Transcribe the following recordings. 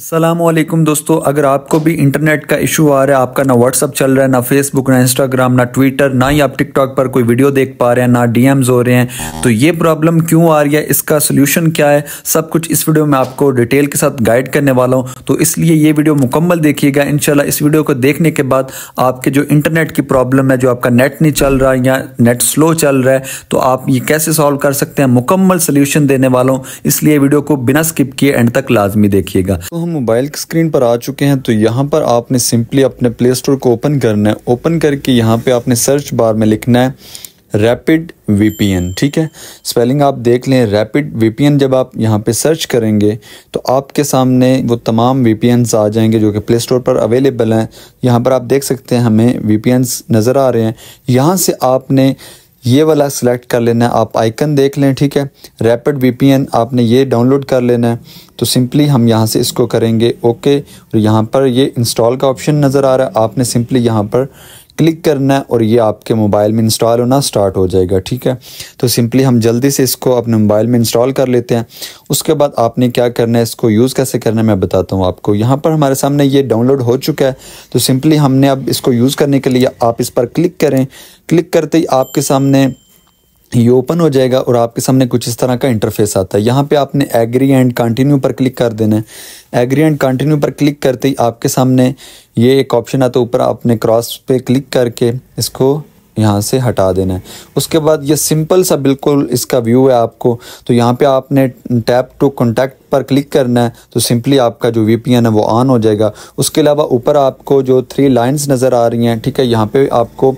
असलम दोस्तों अगर आपको भी इंटरनेट का इशू आ रहा है आपका ना व्हाट्सअप चल रहा है ना फेसबुक ना इंस्टाग्राम ना ट्विटर ना ही आप टिकटॉक पर कोई वीडियो देख पा रहे हैं ना डीएम्स हो रहे हैं तो ये प्रॉब्लम क्यों आ रही है इसका सोल्यूशन क्या है सब कुछ इस वीडियो में आपको डिटेल के साथ गाइड करने वाला हूँ तो इसलिए ये वीडियो मुकम्मल देखिएगा इन इस वीडियो को देखने के बाद आपके जो इंटरनेट की प्रॉब्लम है जो आपका नेट नहीं चल रहा है या नेट स्लो चल रहा है तो आप ये कैसे सॉल्व कर सकते हैं मुकम्मल सोल्यूशन देने वाला हूँ इसलिए वीडियो को बिना स्किप किए एंड तक लाजमी देखिएगा हम मोबाइल की स्क्रीन पर आ चुके हैं तो यहाँ पर आपने सिंपली अपने प्ले स्टोर को ओपन करना है ओपन करके यहाँ पे आपने सर्च बार में लिखना है रैपिड वीपीएन ठीक है स्पेलिंग आप देख लें रैपिड वीपीएन जब आप यहाँ पे सर्च करेंगे तो आपके सामने वो तमाम वीपीएन आ जाएंगे जो कि प्ले स्टोर पर अवेलेबल हैं यहाँ पर आप देख सकते हैं हमें वीपीएन नज़र आ रहे हैं यहाँ से आपने ये वाला सिलेक्ट कर लेना है आप आइकन देख लें ठीक है रैपिड वीपीएन आपने ये डाउनलोड कर लेना है तो सिंपली हम यहाँ से इसको करेंगे ओके और यहाँ पर ये इंस्टॉल का ऑप्शन नज़र आ रहा है आपने सिंपली यहाँ पर क्लिक करना है और ये आपके मोबाइल में इंस्टॉल होना स्टार्ट हो जाएगा ठीक है तो सिंपली हम जल्दी से इसको अपने मोबाइल में इंस्टॉल कर लेते हैं उसके बाद आपने क्या करना है इसको यूज़ कैसे करना है मैं बताता हूँ आपको यहाँ पर हमारे सामने ये डाउनलोड हो चुका है तो सिंपली हमने अब इसको यूज़ करने के लिए आप इस पर क्लिक करें क्लिक करते ही आपके सामने ये ओपन हो जाएगा और आपके सामने कुछ इस तरह का इंटरफेस आता है यहाँ पे आपने एग्री एंड कंटिन्यू पर क्लिक कर देना है एग्री एंड कंटिन्यू पर क्लिक करते ही आपके सामने ये एक ऑप्शन आता है ऊपर आपने क्रॉस पे क्लिक करके इसको यहाँ से हटा देना है उसके बाद ये सिंपल सा बिल्कुल इसका व्यू है आपको तो यहाँ पे आपने टैप टू कॉन्टैक्ट पर क्लिक करना है तो सिंपली आपका जो वी है वो ऑन हो जाएगा उसके अलावा ऊपर आपको जो थ्री लाइंस नज़र आ रही हैं ठीक है यहाँ पे आपको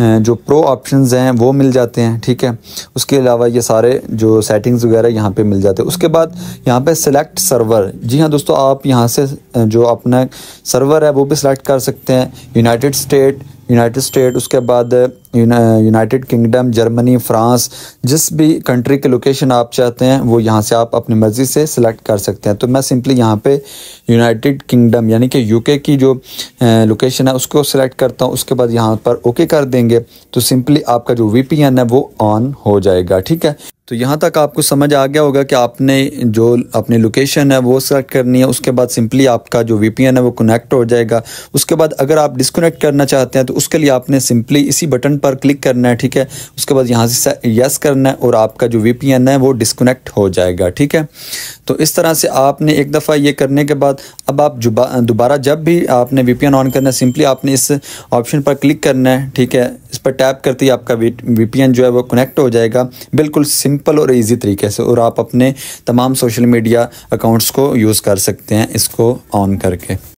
जो प्रो ऑप्शंस हैं वो मिल जाते हैं ठीक है उसके अलावा ये सारे जो सेटिंग्स वगैरह यहाँ पे मिल जाते हैं उसके बाद यहाँ पे सिलेक्ट सर्वर जी हाँ दोस्तों आप यहाँ से जो अपना सर्वर है वो भी सिलेक्ट कर सकते हैं यूनाइटेड स्टेट यूनाइटेड स्टेट उसके बाद यूनाइटेड किंगडम जर्मनी फ्रांस जिस भी कंट्री के लोकेशन आप चाहते हैं वो यहाँ से आप अपनी मर्ज़ी से सिलेक्ट कर सकते हैं तो मैं सिंपली यहाँ पे यूनाइटेड किंगडम यानी कि यूके की जो लोकेशन uh, है उसको सिलेक्ट करता हूँ उसके बाद यहाँ पर ओके कर देंगे तो सिंपली आपका जो वी है वो ऑन हो जाएगा ठीक है तो यहाँ तक आपको समझ आ गया होगा कि आपने जो अपनी लोकेशन है वो सेलेक्ट करनी है उसके बाद सिंपली आपका जो वी है वो कनेक्ट हो जाएगा उसके बाद अगर आप डिस्कनेक्ट करना चाहते हैं तो उसके लिए आपने सिंपली इसी बटन पर क्लिक करना है ठीक है उसके बाद यहाँ से यस करना है और आपका जो वी है वो डिस्कनेक्ट हो जाएगा ठीक है तो इस तरह से आपने एक दफ़ा ये करने के बाद अब आप दोबारा जब भी आपने वी ऑन करना है सिंपली आपने इस ऑप्शन पर क्लिक करना है ठीक है इस पर टैप करते ही आपका वी जो है वो कनेक्ट हो जाएगा बिल्कुल सिंपल सिंपल और इजी तरीके से और आप अपने तमाम सोशल मीडिया अकाउंट्स को यूज़ कर सकते हैं इसको ऑन करके